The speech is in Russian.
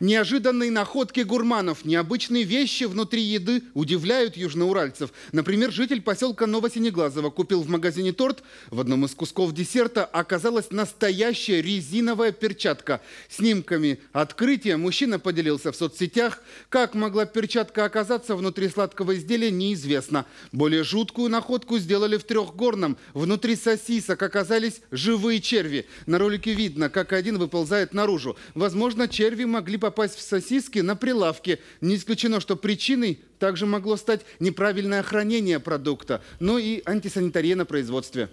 Неожиданные находки гурманов, необычные вещи внутри еды удивляют южноуральцев. Например, житель поселка Новосинеглазово купил в магазине торт. В одном из кусков десерта оказалась настоящая резиновая перчатка. Снимками открытия мужчина поделился в соцсетях. Как могла перчатка оказаться внутри сладкого изделия, неизвестно. Более жуткую находку сделали в Трехгорном. Внутри сосисок оказались живые черви. На ролике видно, как один выползает наружу. Возможно, черви могли попасть в сосиски на прилавке. Не исключено, что причиной также могло стать неправильное хранение продукта, но и антисанитария на производстве.